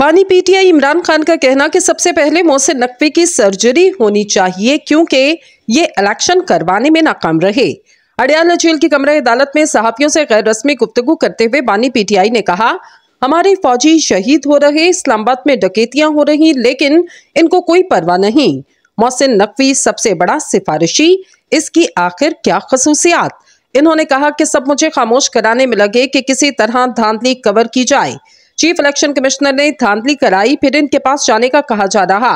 बानी पीटीआई इमरान खान का कहना कि सबसे पहले मोहसिन नकवी की सर्जरी होनी चाहिए क्योंकि ये इलेक्शन करवाने में नाकाम रहे हरियाणा जेल की कमरा अदालत में सहाफियों से गैर रस्मी गुप्तगु करते हुए बानी पीटीआई ने कहा हमारे फौजी शहीद हो रहे इस्लामाबाद में डकैतियां हो रही लेकिन इनको कोई परवाह नहीं मोहसिन नकवी सबसे बड़ा सिफारिशी इसकी आखिर क्या खसूसियात इन्होंने कहा कि सब मुझे खामोश कराने में लगे कि किसी तरह धांधली कवर की जाए चीफ इलेक्शन कमिश्नर ने धांधली कराई फिर इनके पास जाने का कहा जा रहा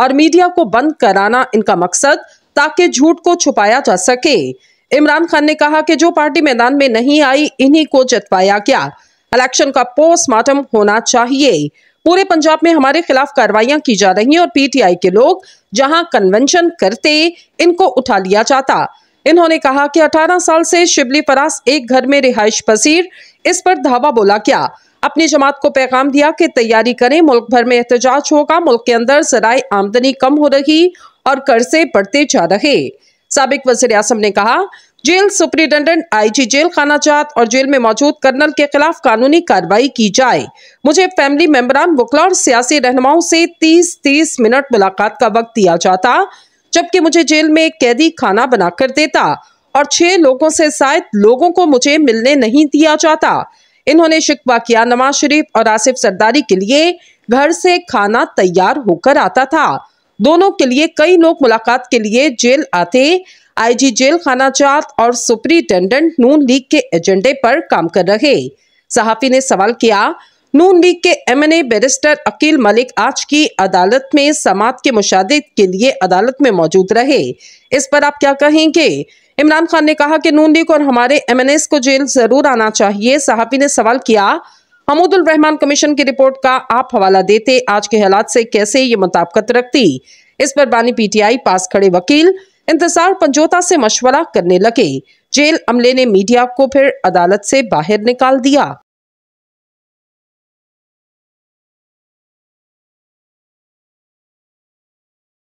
और मीडिया को बंद कराना इनका मकसद ताकि झूठ को छुपाया जा सके इमरान खान ने कहा कि जो पार्टी मैदान में नहीं आई इन्हीं को जतवाया गया इलेक्शन का पोस्टमार्टम होना चाहिए पूरे पंजाब में हमारे खिलाफ कार्रवाइयां की जा रही और पीटीआई के लोग जहां कन्वेंशन करते इनको उठा लिया जाता इन्होंने कहा कि 18 साल से शिबली फरास एक घर में रिहायश पसीर इस पर धावा बोला क्या अपनी जमात को पैगाम दिया कि तैयारी करें मुल्क भर में एहतजाज होगा मुल्क के अंदर जराए आमदनी कम हो रही और कर्जे बढ़ते जा रहे सबक वजीर अजम ने कहा जेल सुप्रिटेंडेंट आईजी जेल खाना जात और जेल में मौजूद कर्नल के खिलाफ कानूनी कार्रवाई की जाए मुझे फैमिली मेम्बरान वकला और सियासी रहनुमाओं से 30-30 मिनट मुलाकात का वक्त दिया जाता जबकि मुझे जेल में कैदी खाना बनाकर देता और छह लोगों से शायद लोगों को मुझे मिलने नहीं दिया जाता इन्होंने शिकवा किया नवाज शरीफ और आसिफ सरदारी के लिए घर से खाना तैयार होकर आता था दोनों के लिए कई लोग मुलाकात के लिए जेल आते आईजी जेल खाना जात और सुप्रिंटेंडेंट नून लीग के एजेंडे पर काम कर रहे सहाफी ने सवाल किया नून लीग के एमएनए बैरिस्टर अकील मलिक आज की अदालत में समात के मुशादे के लिए अदालत में मौजूद रहे इस पर आप क्या कहेंगे इमरान खान ने कहा कि नून लीग और हमारे एम को जेल जरूर आना चाहिए सहाफी ने सवाल किया हमूदुल रहमान कमीशन की रिपोर्ट का आप हवाला देते आज के हालात से कैसे ये मुताबकत रखती इस पर बानी पीटीआई पास खड़े वकील इंतजार पंजोता से मशवरा करने लगे जेल अमले ने मीडिया को फिर अदालत से बाहर निकाल दिया